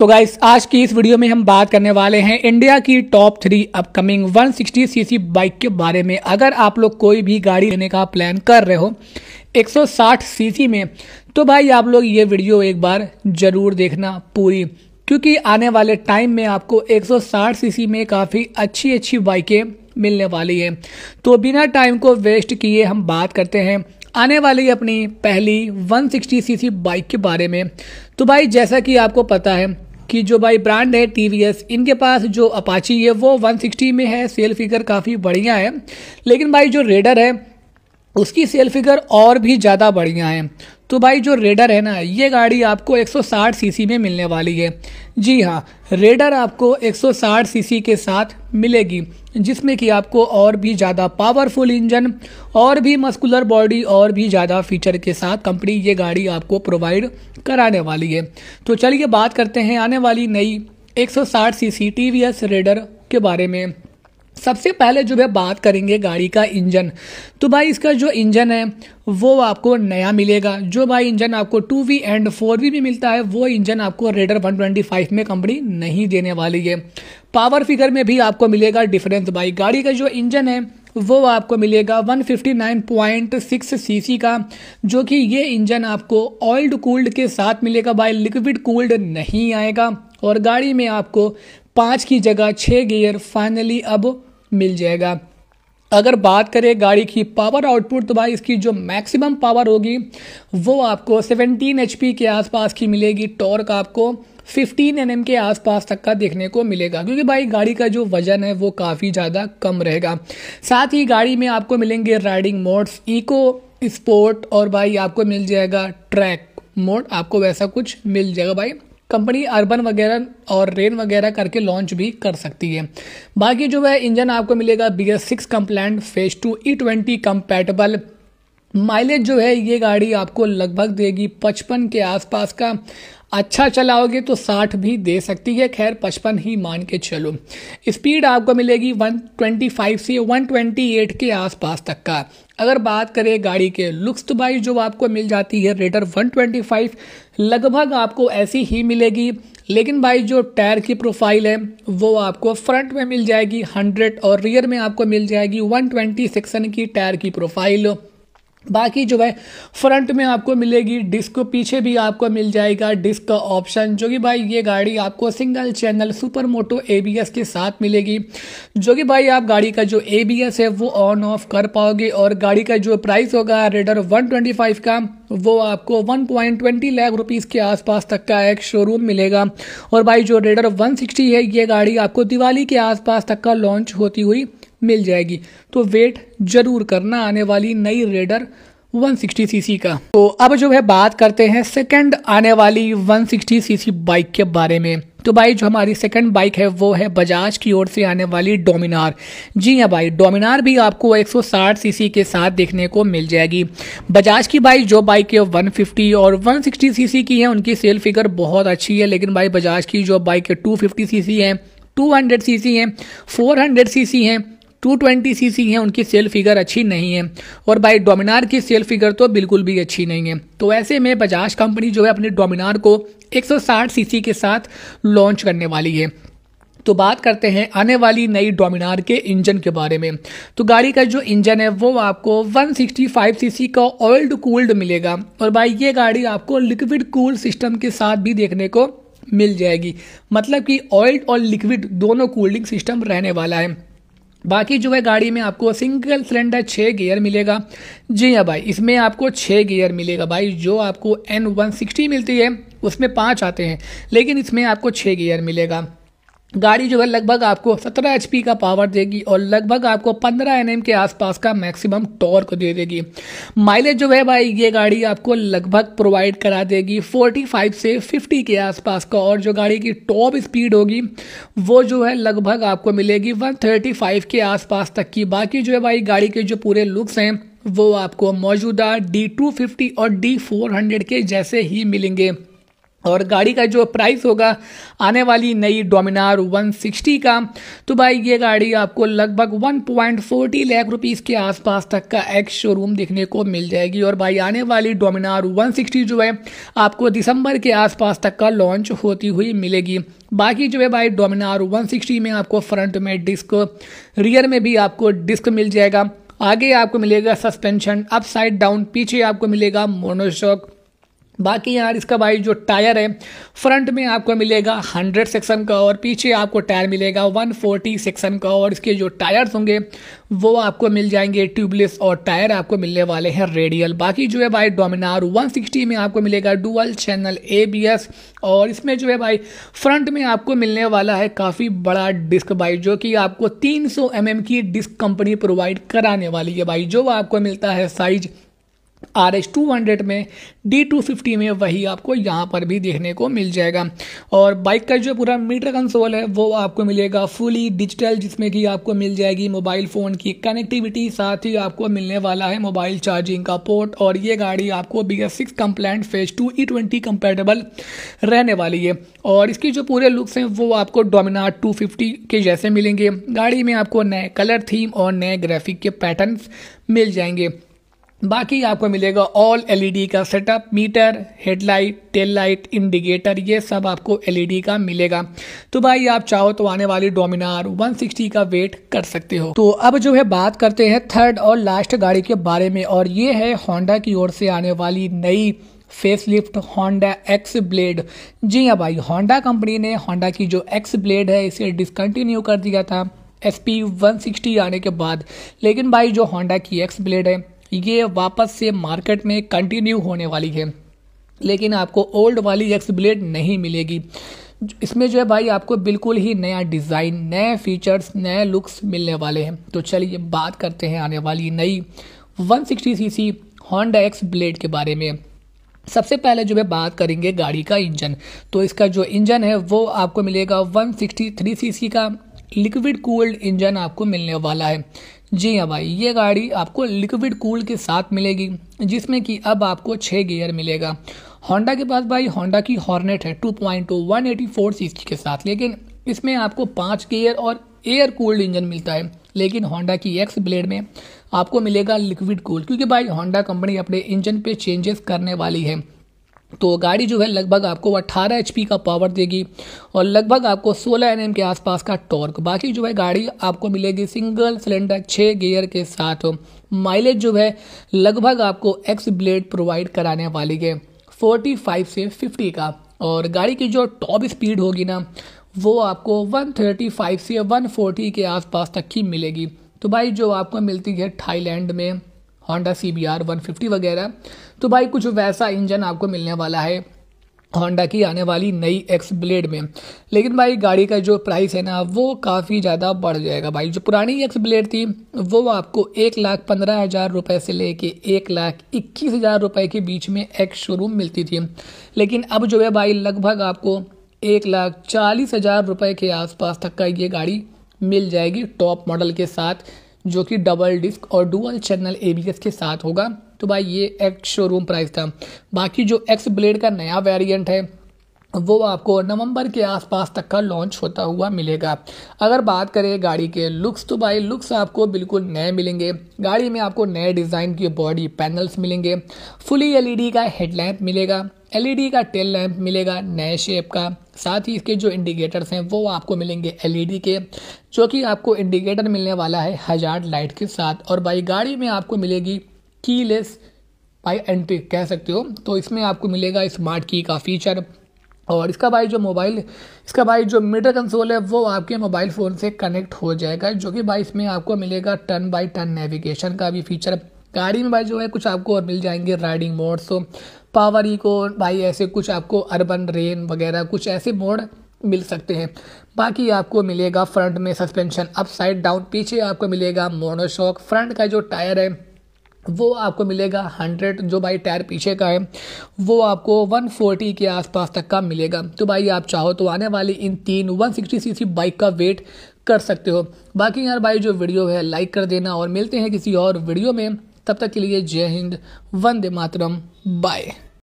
तो गाइस आज की इस वीडियो में हम बात करने वाले हैं इंडिया की top three upcoming 160 CC bike के बारे में अगर आप लोग कोई भी गाड़ी लेने का प्लान कर रहे हो 160 सीसी में तो भाई आप लोग ये वीडियो एक बार ज़रूर देखना पूरी क्योंकि आने वाले टाइम में आपको 160 सीसी में काफ़ी अच्छी अच्छी बाइकें मिलने वाली हैं तो बिना टाइम को वेस्ट किए हम बात करते हैं आने वाली अपनी पहली 160 सीसी बाइक के बारे में तो भाई जैसा कि आपको पता है कि जो भाई ब्रांड है टी इनके पास जो अपाची है वो 160 में है सेल फिगर काफ़ी बढ़िया है लेकिन भाई जो रेडर है उसकी सेल फिगर और भी ज़्यादा बढ़िया है तो भाई जो रेडर है ना ये गाड़ी आपको 160 सीसी में मिलने वाली है जी हाँ रेडर आपको 160 सीसी के साथ मिलेगी जिसमें कि आपको और भी ज़्यादा पावरफुल इंजन और भी मस्कुलर बॉडी और भी ज़्यादा फीचर के साथ कंपनी ये गाड़ी आपको प्रोवाइड कराने वाली है तो चलिए बात करते हैं आने वाली नई 160 सीसी टीवीएस रेडर के बारे में सबसे पहले जो है बात करेंगे गाड़ी का इंजन तो भाई इसका जो इंजन है वो आपको नया मिलेगा जो भाई इंजन आपको two V and four V में मिलता है वो इंजन आपको रेडर 125 में कंपनी नहीं देने वाली है पावर फिगर में भी आपको मिलेगा डिफरेंस भाई गाड़ी का जो इंजन है वो आपको मिलेगा 159.6 सीसी का जो कि ये इंजन आपको ऑयल्ड कूल्ड के साथ मिलेगा बाई लिक्विड कूल्ड नहीं आएगा और गाड़ी में आपको पाँच की जगह छः गियर फाइनली अब मिल जाएगा अगर बात करें गाड़ी की पावर आउटपुट तो भाई इसकी जो मैक्सिमम पावर होगी वो आपको 17 एच के आसपास की मिलेगी टॉर्क आपको 15 एन के आसपास तक का देखने को मिलेगा क्योंकि भाई गाड़ी का जो वजन है वो काफ़ी ज़्यादा कम रहेगा साथ ही गाड़ी में आपको मिलेंगे राइडिंग मोड्स इको स्पोर्ट और भाई आपको मिल जाएगा ट्रैक मोड आपको वैसा कुछ मिल जाएगा भाई कंपनी अर्बन वगैरह और रेन वगैरह करके लॉन्च भी कर सकती है बाकी जो है इंजन आपको मिलेगा B S six compliant phase two E twenty compatible mileage जो है ये गाड़ी आपको लगभग देगी पचपन के आसपास का अच्छा चलाओगे तो साठ भी दे सकती है खैर पचपन ही मान के चलो स्पीड आपको मिलेगी 125 से 128 के आसपास तक का अगर बात करें गाड़ी के लुक्स तो भाई जो आपको मिल जाती है ट्वेंटी 125 लगभग आपको ऐसी ही मिलेगी लेकिन भाई जो टायर की प्रोफाइल है वो आपको फ्रंट में मिल जाएगी 100 और रियर में आपको मिल जाएगी 120 सेक्शन की टायर की प्रोफाइल बाकी जो है फ्रंट में आपको मिलेगी डिस्क पीछे भी आपको मिल जाएगा डिस्क का ऑप्शन जो कि भाई ये गाड़ी आपको single channel super moto ABS के साथ मिलेगी जो कि भाई आप गाड़ी का जो एबीएस है वो ऑन ऑफ कर पाओगे और गाड़ी का जो प्राइस होगा रेडर 125 का वो आपको 1.20 लाख रुपीज़ के आसपास तक का एक शोरूम मिलेगा और भाई जो रेडर 160 है ये गाड़ी आपको दिवाली के आसपास तक का लॉन्च होती हुई मिल जाएगी तो वेट जरूर करना आने वाली नई रेडर 160 सीसी का तो अब जो है बात करते हैं सेकंड आने वाली 160 सीसी बाइक के बारे में तो भाई जो हमारी सेकंड बाइक है वो है बजाज की ओर से आने वाली डोमिनार जी हाँ भाई डोमिनार भी आपको 160 सीसी के साथ देखने को मिल जाएगी बजाज की बाइक जो बाइक है 150 और 160 सीसी की है उनकी सेल फिगर बहुत अच्छी है लेकिन भाई बजाज की जो बाइक है सी सीसी है 200 फोर है सी सी हैं 220 सीसी हैं उनकी सेल फिगर अच्छी नहीं है और भाई डोमिनार की सेल फिगर तो बिल्कुल भी अच्छी नहीं है तो ऐसे में बजाज कंपनी जो है अपने डोमिनार को 160 सीसी के साथ लॉन्च करने वाली है तो बात करते हैं आने वाली नई डोमिनार के इंजन के बारे में तो गाड़ी का जो इंजन है वो आपको 165 सीसी का ऑयल्ड कूल्ड मिलेगा और भाई ये गाड़ी आपको लिक्विड कूल सिस्टम के साथ भी देखने को मिल जाएगी मतलब कि ऑयल्ड और लिक्विड दोनों कूलिंग सिस्टम रहने वाला है बाकी जो है गाड़ी में आपको सिंगल सिलेंडर छः गियर मिलेगा जी हाँ भाई इसमें आपको छः गियर मिलेगा भाई जो आपको एन वन सिक्सटी मिलती है उसमें पाँच आते हैं लेकिन इसमें आपको छः गियर मिलेगा गाड़ी जो है लगभग आपको 17 एच का पावर देगी और लगभग आपको 15 एन के आसपास का मैक्सिमम टॉर्क दे देगी माइलेज जो है भाई ये गाड़ी आपको लगभग प्रोवाइड करा देगी 45 से 50 के आसपास का और जो गाड़ी की टॉप स्पीड होगी वो जो है लगभग आपको मिलेगी 135 के आसपास तक की बाकी जो है भाई गाड़ी के जो पूरे लुक्स हैं वो आपको मौजूदा डी और डी के जैसे ही मिलेंगे और गाड़ी का जो प्राइस होगा आने वाली नई डोमिनार 160 का तो भाई ये गाड़ी आपको लगभग 1.40 लाख रुपीस के आसपास तक का एक्स शोरूम देखने को मिल जाएगी और भाई आने वाली डोमिनार 160 जो है आपको दिसंबर के आसपास तक का लॉन्च होती हुई मिलेगी बाकी जो है भाई डोमिनार 160 में आपको फ्रंट में डिस्क रियर में भी आपको डिस्क मिल जाएगा आगे आपको मिलेगा सस्पेंशन अप डाउन पीछे आपको मिलेगा मोनोशॉक बाकी यार इसका भाई जो टायर है फ्रंट में आपको मिलेगा 100 सेक्शन का और पीछे आपको टायर मिलेगा 140 सेक्शन का और इसके जो टायर्स होंगे वो आपको मिल जाएंगे ट्यूबलेस और टायर आपको मिलने वाले हैं रेडियल बाकी जो है भाई डोमिनार 160 में आपको मिलेगा डुअल चैनल एबीएस और इसमें जो है भाई फ्रंट में आपको मिलने वाला है काफ़ी बड़ा डिस्क भाई जो कि आपको तीन एम mm की डिस्क कंपनी प्रोवाइड कराने वाली है भाई जो आपको मिलता है size R H two hundred में डी टू फिफ्टी में वही आपको यहाँ पर भी देखने को मिल जाएगा और बाइक का जो पूरा मीटर कंसोल है वो आपको मिलेगा फुली डिजिटल जिसमें कि आपको मिल जाएगी मोबाइल फ़ोन की कनेक्टिविटी साथ ही आपको मिलने वाला है मोबाइल चार्जिंग का पोर्ट और ये गाड़ी आपको B S six compliant phase two E twenty compatible रहने वाली है और इसकी जो पूरे लुक्स हैं वो आपको डोमिनार टू फिफ्टी के जैसे मिलेंगे गाड़ी में आपको नए कलर थीम और नए ग्राफिक के पैटर्न मिल जाएंगे बाकी आपको मिलेगा ऑल एलईडी e का setup meter headlight tail light indicator ये सब आपको एलईडी e का मिलेगा तो भाई आप चाहो तो आने वाली डोमिनार 160 का वेट कर सकते हो तो अब जो है बात करते हैं थर्ड और लास्ट गाड़ी के बारे में और ये है होंडा की ओर से आने वाली नई फेसलिफ्ट होंडा एक्स ब्लेड जी हाँ भाई होंडा कंपनी ने होंडा की जो एक्स ब्लेड है इसे डिसकंटिन्यू कर दिया था एस पी आने के बाद लेकिन भाई जो होंडा की एक्स ब्लेड है ये वापस से मार्केट में कंटिन्यू होने वाली है लेकिन आपको ओल्ड वाली एक्स ब्लेड नहीं मिलेगी इसमें जो है भाई आपको बिल्कुल ही नया डिज़ाइन नए फीचर्स नए लुक्स मिलने वाले हैं तो चलिए बात करते हैं आने वाली नई 160 सी होंडा एक्स ब्लेड के बारे में सबसे पहले जो है बात करेंगे गाड़ी का इंजन तो इसका जो इंजन है वो आपको मिलेगा 163 सीसी का लिक्विड कूल्ड इंजन आपको मिलने वाला है जी हाँ भाई ये गाड़ी आपको लिक्विड कूल के साथ मिलेगी जिसमें कि अब आपको छः गियर मिलेगा होंडा के पास भाई होंडा की हॉर्नेट है two point two one eighty four C के साथ लेकिन इसमें आपको पाँच गियर और एयर कूल्ड इंजन मिलता है लेकिन होंडा की एक्स ब्लेड में आपको मिलेगा लिक्विड कूल क्योंकि भाई होंडा कंपनी अपने इंजन पे चेंजेस करने वाली है तो गाड़ी जो है लगभग आपको 18 एच का पावर देगी और लगभग आपको 16 एन के आसपास का टॉर्क बाकी जो है गाड़ी आपको मिलेगी सिंगल सिलेंडर छः गियर के साथ माइलेज जो है लगभग आपको एक्स ब्लेड प्रोवाइड कराने वाली है 45 से 50 का और गाड़ी की जो टॉप स्पीड होगी ना वो आपको 135 से 140 के आसपास तक की मिलेगी तो भाई जो आपको मिलती है थाईलैंड में Honda C B R one fifty वगैरह तो भाई कुछ वैसा इंजन आपको मिलने वाला है होंडा की आने वाली नई एक्स ब्लेड में लेकिन भाई गाड़ी का जो प्राइस है ना वो काफ़ी ज़्यादा बढ़ जाएगा भाई जो पुरानी एक्स ब्लेड थी वो आपको एक लाख पंद्रह हज़ार रुपये से लेके एक लाख इक्कीस हज़ार रुपये के बीच में एक्स शोरूम मिलती थी लेकिन अब जो है भाई लगभग आपको एक लाख चालीस हज़ार रुपये के आसपास तक का ये गाड़ी मिल जाएगी टॉप मॉडल के साथ जो कि डबल डिस्क और डुअल चैनल ए के साथ होगा तो भाई ये एक्स शोरूम प्राइस था बाकी जो एक्स ब्लेड का नया वेरिएंट है वो आपको नवंबर के आसपास तक का लॉन्च होता हुआ मिलेगा अगर बात करें गाड़ी के लुक्स तो भाई लुक्स आपको बिल्कुल नए मिलेंगे गाड़ी में आपको नए डिज़ाइन के बॉडी पैनल्स मिलेंगे फुली एलईडी e का हेडलैम्प मिलेगा एलईडी e का टेल लैम्प मिलेगा नए शेप का साथ ही इसके जो इंडिकेटर्स हैं वो आपको मिलेंगे एलईडी के जो कि आपको इंडिकेटर मिलने वाला है हजार लाइट के साथ और बाई गाड़ी में आपको मिलेगी की लेस बाई एंट्री कह सकते हो तो इसमें आपको मिलेगा स्मार्ट की का फीचर और इसका भाई जो मोबाइल इसका भाई जो मीटर कंसोल है वो आपके मोबाइल फ़ोन से कनेक्ट हो जाएगा जो कि भाई इसमें आपको मिलेगा टर्न बाई टर्न नेविगेशन का भी फीचर गाड़ी में भाई जो है कुछ आपको और मिल जाएंगे राइडिंग मोड्स पावर इको भाई ऐसे कुछ आपको अर्बन रेन वगैरह कुछ ऐसे मोड मिल सकते हैं बाकी आपको मिलेगा फ्रंट में सस्पेंशन अप साइड डाउन पीछे आपको मिलेगा मोनोशॉक फ्रंट का जो टायर है वो आपको मिलेगा हंड्रेड जो भाई टायर पीछे का है वो आपको वन फोर्टी के आसपास तक का मिलेगा तो भाई आप चाहो तो आने वाली इन तीन one sixty C C bike का वेट कर सकते हो बाकी यार भाई जो वीडियो है लाइक कर देना और मिलते हैं किसी और वीडियो में तब तक के लिए जय हिंद वंदे मातरम बाय